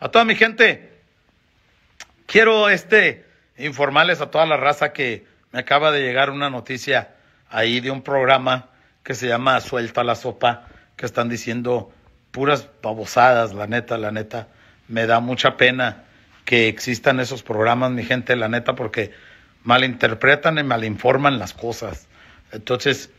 A toda mi gente, quiero este informarles a toda la raza que me acaba de llegar una noticia ahí de un programa que se llama Suelta la sopa, que están diciendo puras babosadas, la neta, la neta. Me da mucha pena que existan esos programas, mi gente, la neta, porque malinterpretan y malinforman las cosas. Entonces,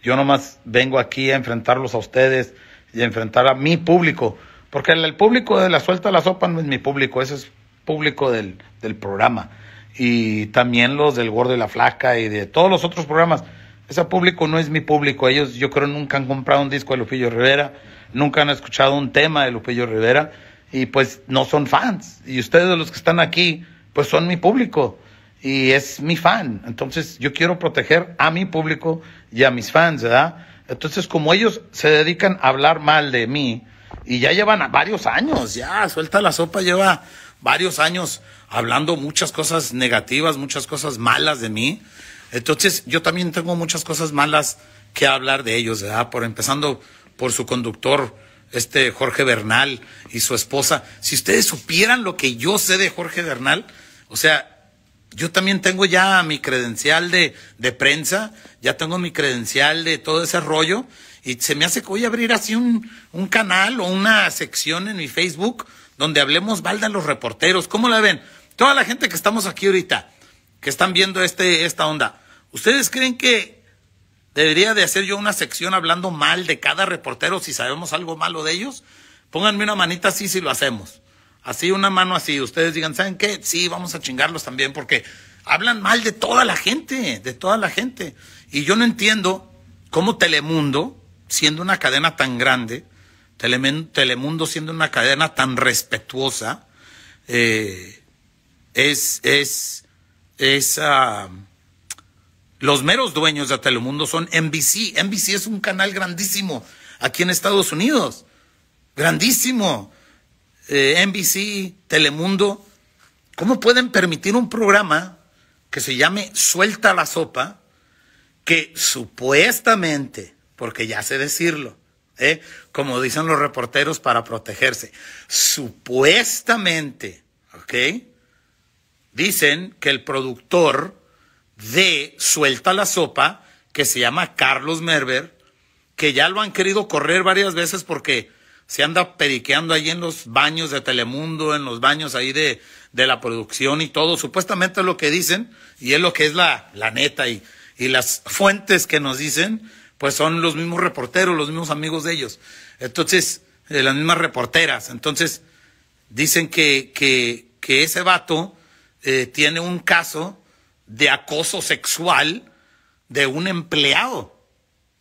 yo nomás vengo aquí a enfrentarlos a ustedes y a enfrentar a mi público porque el, público de la suelta la sopa no es mi público, ese es público del, del programa. Y también los del gordo y la flaca y de todos los otros programas. Ese público no es mi público. Ellos, yo creo, nunca han comprado un disco de Lupillo Rivera, nunca han escuchado un tema de Lupillo Rivera y pues no son fans. Y ustedes los que están aquí, pues son mi público y es mi fan. Entonces yo quiero proteger a mi público y a mis fans, ¿verdad? Entonces como ellos se dedican a hablar mal de mí, y ya llevan varios años, ya, suelta la sopa, lleva varios años hablando muchas cosas negativas, muchas cosas malas de mí. Entonces, yo también tengo muchas cosas malas que hablar de ellos, ¿verdad? Por empezando por su conductor, este Jorge Bernal y su esposa. Si ustedes supieran lo que yo sé de Jorge Bernal, o sea, yo también tengo ya mi credencial de, de prensa, ya tengo mi credencial de todo ese rollo, y se me hace que voy a abrir así un, canal o una sección en mi Facebook donde hablemos balda los reporteros. ¿Cómo la ven? Toda la gente que estamos aquí ahorita, que están viendo este, esta onda, ¿ustedes creen que debería de hacer yo una sección hablando mal de cada reportero si sabemos algo malo de ellos? Pónganme una manita así si lo hacemos. Así, una mano así. Ustedes digan, ¿saben qué? Sí, vamos a chingarlos también porque hablan mal de toda la gente, de toda la gente. Y yo no entiendo cómo Telemundo, siendo una cadena tan grande, Telemundo siendo una cadena tan respetuosa, eh, es, es, ah, los meros dueños de Telemundo son NBC. NBC es un canal grandísimo aquí en Estados Unidos. Grandísimo. Eh, NBC, Telemundo. ¿Cómo pueden permitir un programa que se llame Suelta la Sopa, que supuestamente porque ya sé decirlo, ¿eh? como dicen los reporteros para protegerse. Supuestamente, ¿ok? Dicen que el productor de Suelta la Sopa, que se llama Carlos Merver, que ya lo han querido correr varias veces porque se anda periqueando ahí en los baños de Telemundo, en los baños ahí de, de la producción y todo. Supuestamente es lo que dicen y es lo que es la, la neta y, y las fuentes que nos dicen pues son los mismos reporteros, los mismos amigos de ellos. Entonces, eh, las mismas reporteras. Entonces, dicen que, que, ese vato eh, tiene un caso de acoso sexual de un empleado. O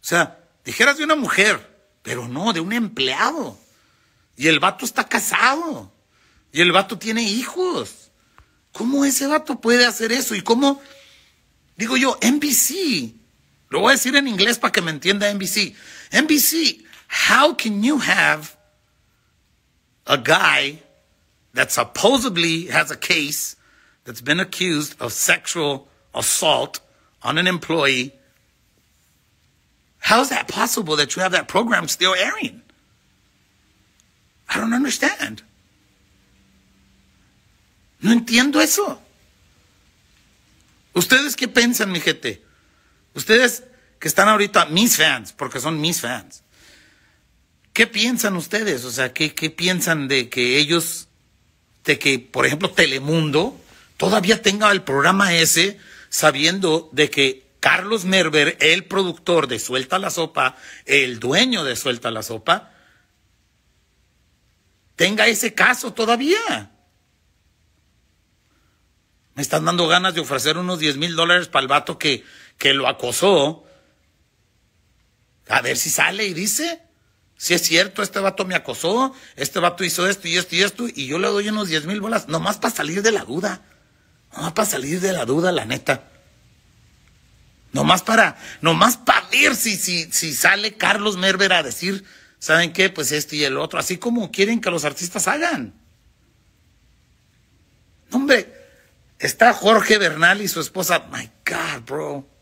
sea, dijeras de una mujer, pero no, de un empleado. Y el vato está casado. Y el vato tiene hijos. ¿Cómo ese vato puede hacer eso? ¿Y cómo? Digo yo, NBC Lo voy a decir en inglés para que me entienda NBC. NBC, how can you have a guy that supposedly has a case that's been accused of sexual assault on an employee? How is that possible that you have that program still airing? I don't understand. No entiendo eso. ¿Ustedes qué piensan, mi gente? Ustedes que están ahorita, mis fans, porque son mis fans. ¿Qué piensan ustedes? O sea, ¿qué, qué piensan de que ellos, de que, por ejemplo, Telemundo todavía tenga el programa ese sabiendo de que Carlos Merber, el productor de Suelta la Sopa, el dueño de Suelta la Sopa, tenga ese caso todavía. Me están dando ganas de ofrecer unos 10 mil dólares para el vato que que lo acosó, a ver si sale y dice, si es cierto, este vato me acosó, este vato hizo esto y esto y esto, y yo le doy unos 10 mil bolas, nomás para salir de la duda, nomás para salir de la duda, la neta. Nomás para, nomás para ver si, si, si sale Carlos Merver a decir, ¿saben qué? Pues esto y el otro, así como quieren que los artistas hagan. Hombre, está Jorge Bernal y su esposa. My God, bro.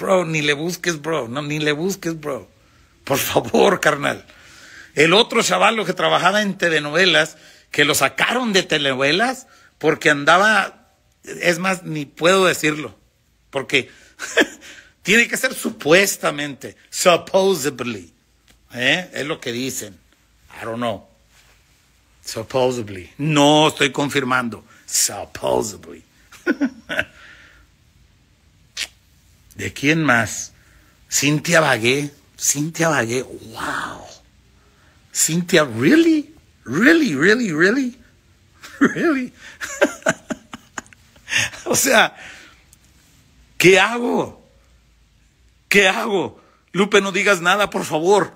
Bro, ni le busques, bro. No, ni le busques, bro. Por favor, carnal. El otro chaval que trabajaba en telenovelas, que lo sacaron de telenovelas porque andaba, es más, ni puedo decirlo, porque tiene que ser supuestamente, supposedly. ¿eh? Es lo que dicen. I don't know. Supposedly. No estoy confirmando. Supposedly. ¿De quién más? Cintia Bagué. Cintia Bagué, wow. Cintia, really? Really, really, really? Really? o sea, ¿qué hago? ¿Qué hago? Lupe, no digas nada, por favor.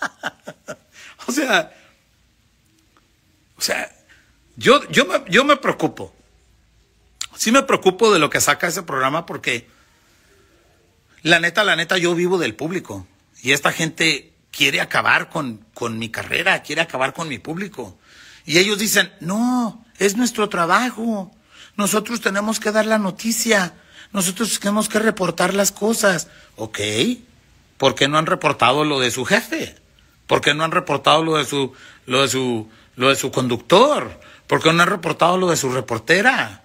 o sea, o sea, yo, yo, me, yo me preocupo. Sí me preocupo de lo que saca ese programa porque la neta, la neta, yo vivo del público. Y esta gente quiere acabar con, con mi carrera, quiere acabar con mi público. Y ellos dicen, no, es nuestro trabajo. Nosotros tenemos que dar la noticia. Nosotros tenemos que reportar las cosas. Ok, ¿por qué no han reportado lo de su jefe? ¿Por qué no han reportado lo de su, lo de su, lo de su conductor? ¿Por qué no han reportado lo de su reportera?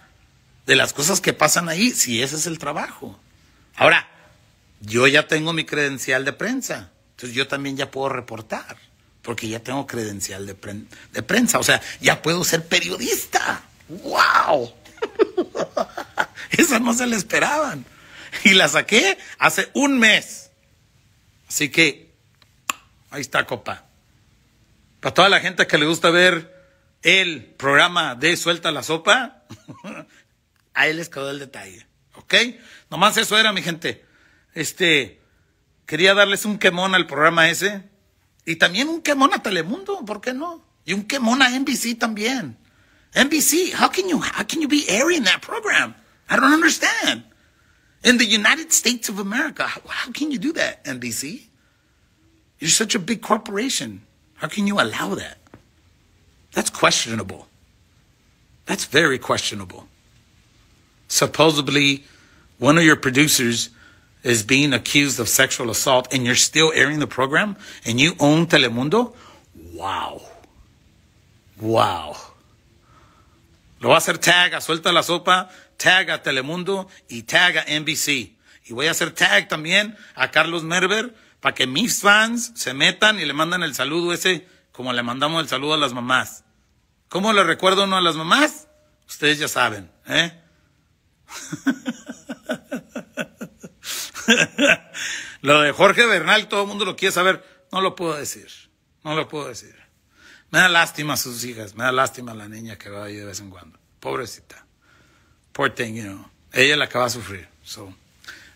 De las cosas que pasan ahí, si ese es el trabajo. Ahora, yo ya tengo mi credencial de prensa. Entonces yo también ya puedo reportar, porque ya tengo credencial de, de prensa. O sea, ya puedo ser periodista. ¡Wow! Esa no se le esperaban. Y la saqué hace un mes. Así que, ahí está, copa. Para toda la gente que le gusta ver el programa de Suelta la Sopa, ahí les quedó el detalle. ¿Ok? Nomás eso era, mi gente. Este, quería darles un quemón al programa ese. Y también un quemón a Telemundo, ¿por qué no? Y un quemón a NBC también. NBC, how can you, how can you be airing that program? I don't understand. In the United States of America, how, how can you do that, NBC? You're such a big corporation. How can you allow that? That's questionable. That's very questionable. Supposedly, one of your producers is being accused of sexual assault and you're still airing the program and you own Telemundo? Wow. Wow. Lo voy a hacer tag a Suelta la Sopa, tag a Telemundo y tag a NBC. Y voy a hacer tag también a Carlos Merber para que mis fans se metan y le mandan el saludo ese como le mandamos el saludo a las mamás. ¿Cómo le recuerdo uno a las mamás? Ustedes ya saben, ¿eh? lo de Jorge Bernal, todo el mundo lo quiere saber. No lo puedo decir. No lo puedo decir. Me da lástima a sus hijas. Me da lástima la niña que va ahí de vez en cuando. Pobrecita. Poor thing, you know. Ella es la que va a sufrir. So,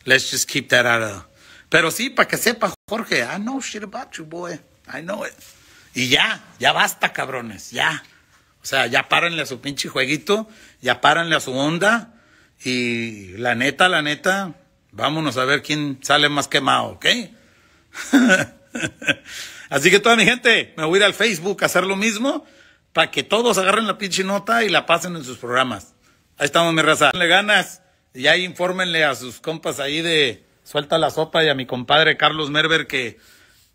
let's just keep that out of. Pero sí, para que sepa, Jorge, I know shit about you, boy. I know it. Y ya, ya basta, cabrones. Ya. O sea, ya párenle a su pinche jueguito. Ya párenle a su onda. Y la neta, la neta, Vámonos a ver quién sale más quemado, ¿ok? Así que toda mi gente, me voy a ir al Facebook a hacer lo mismo para que todos agarren la pinche nota y la pasen en sus programas. Ahí estamos, mi raza. Le ganas y ahí infórmenle a sus compas ahí de Suelta la Sopa y a mi compadre Carlos Merber que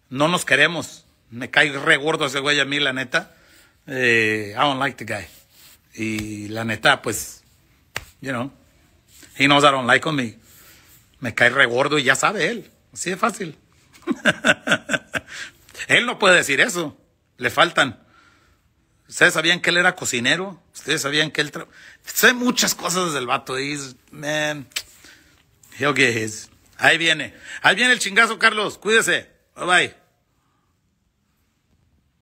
no nos queremos. Me cae re gordo ese güey a mí, la neta. Eh, I don't like the guy. Y la neta, pues, you know, he knows I don't like me me cae regordo y ya sabe él. Así de fácil. él no puede decir eso. Le faltan. Ustedes sabían que él era cocinero. Ustedes sabían que él. Sé muchas cosas del vato. man. Ahí viene. Ahí viene el chingazo, Carlos. Cuídese. Bye bye.